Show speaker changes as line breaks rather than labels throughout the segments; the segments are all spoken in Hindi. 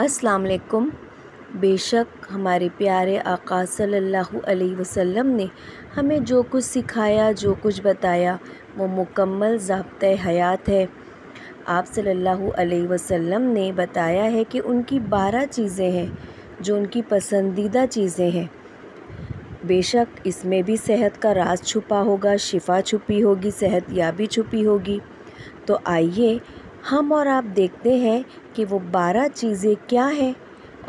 अस्सलाम वालेकुम बेशक हमारे प्यारे आका सल्लल्लाहु अलैहि वसल्लम ने हमें जो कुछ सिखाया जो कुछ बताया वो मुकम्मल जबत हयात है आप सल्लल्लाहु अलैहि वसल्लम ने बताया है कि उनकी बारह चीज़ें हैं जो उनकी पसंदीदा चीज़ें हैं बेशक इसमें भी सेहत का राज छुपा होगा शिफा छुपी होगी सेहत याबी छुपी होगी तो आइए हम और आप देखते हैं कि वो बारह चीज़ें क्या हैं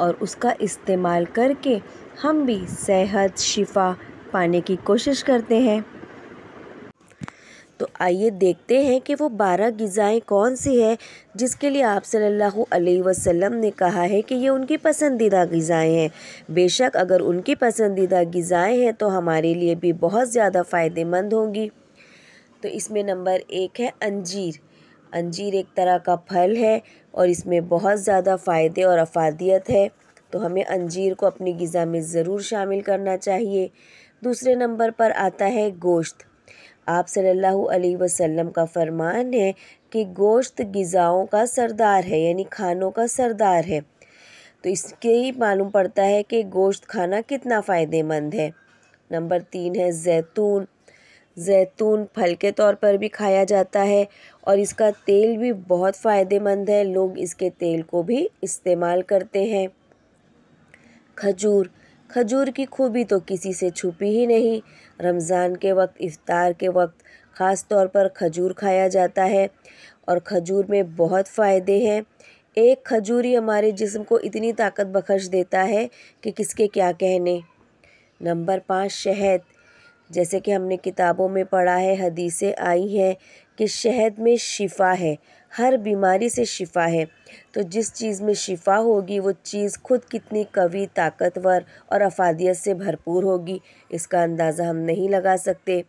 और उसका इस्तेमाल करके हम भी सेहत शिफा पाने की कोशिश करते हैं तो आइए देखते हैं कि वो बारह गज़ाएँ कौन सी है जिसके लिए आप सल्लल्लाहु अलैहि वसल्लम ने कहा है कि ये उनकी पसंदीदा गज़ाएँ हैं बेशक अगर उनकी पसंदीदा गज़ाएँ हैं तो हमारे लिए भी बहुत ज़्यादा फ़ायदेमंद होंगी तो इसमें नंबर एक है अंजीर अंजीर एक तरह का फल है और इसमें बहुत ज़्यादा फ़ायदे और अफादियत है तो हमें अंजीर को अपनी गज़ा में ज़रूर शामिल करना चाहिए दूसरे नंबर पर आता है गोश्त आप सल्लल्लाहु अलैहि वसल्लम का फरमान है कि गोश्त गज़ाओं का सरदार है यानी खानों का सरदार है तो इसके ही मालूम पड़ता है कि गोश्त खाना कितना फ़ायदेमंद है नंबर तीन है जैतून जैतून फल के तौर पर भी खाया जाता है और इसका तेल भी बहुत फ़ायदेमंद है लोग इसके तेल को भी इस्तेमाल करते हैं खजूर खजूर की खूबी तो किसी से छुपी ही नहीं रमज़ान के वक्त इफ़ार के वक्त ख़ास तौर पर खजूर खाया जाता है और खजूर में बहुत फ़ायदे हैं एक खजूर ही हमारे जिस्म को इतनी ताकत बख्श देता है कि किसके क्या कहने नंबर पाँच शहद जैसे कि हमने किताबों में पढ़ा है हदीसें आई हैं कि शहद में शिफा है हर बीमारी से शिफा है तो जिस चीज़ में शिफा होगी वो चीज़ खुद कितनी कवि ताकतवर और अफादियत से भरपूर होगी इसका अंदाज़ा हम नहीं लगा सकते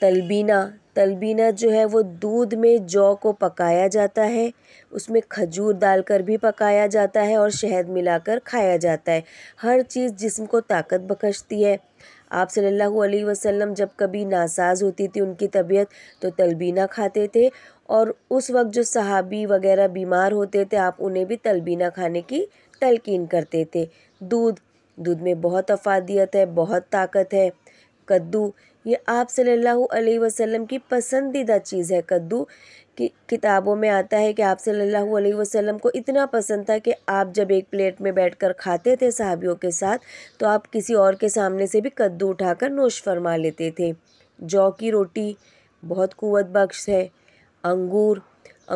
तलबीना तलबीना जो है वो दूध में जौ को पकाया जाता है उसमें खजूर डालकर भी पकाया जाता है और शहद मिलाकर खाया जाता है हर चीज़ जिस्म को ताकत बख्शती है आप सल्लल्लाहु अलैहि वसल्लम जब कभी नासाज होती थी उनकी तबीयत तो तलबीना खाते थे और उस वक्त जो सहाबी वगैरह बीमार होते थे आप उन्हें भी तलबीना खाने की तलकिन करते थे दूध दूध में बहुत अफादियत है बहुत ताकत है कद्दू ये आप सल्लल्लाहु अलैहि वसल्लम की पसंदीदा चीज़ है कद्दू कि किताबों में आता है कि आप सल्लल्लाहु अलैहि वसल्लम को इतना पसंद था कि आप जब एक प्लेट में बैठकर खाते थे साहबियों के साथ तो आप किसी और के सामने से भी कद्दू उठाकर नोश फरमा लेते थे जौ की रोटी बहुत कुवत बख्श है अंगूर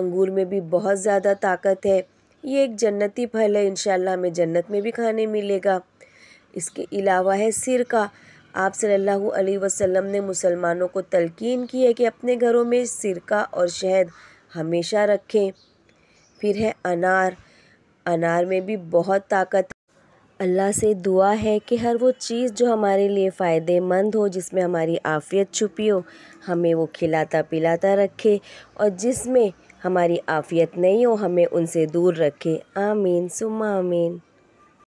अंगूर में भी बहुत ज़्यादा ताकत है ये एक जन्नती फल है इन हमें जन्नत में भी खाने मिलेगा इसके अलावा है सिरका आप सल्लल्लाहु अलैहि वसल्लम ने मुसलमानों को तलकीन की है कि अपने घरों में सिरका और शहद हमेशा रखें फिर है अनार अनार में भी बहुत ताकत अल्लाह से दुआ है कि हर वो चीज़ जो हमारे लिए फ़ायदेमंद हो जिसमें हमारी आफ़ियत छुपी हो हमें वो खिलाता पिलाता रखे और जिसमें हमारी आफ़ियत नहीं हो हमें उनसे दूर रखे आमीन सुमा आमीन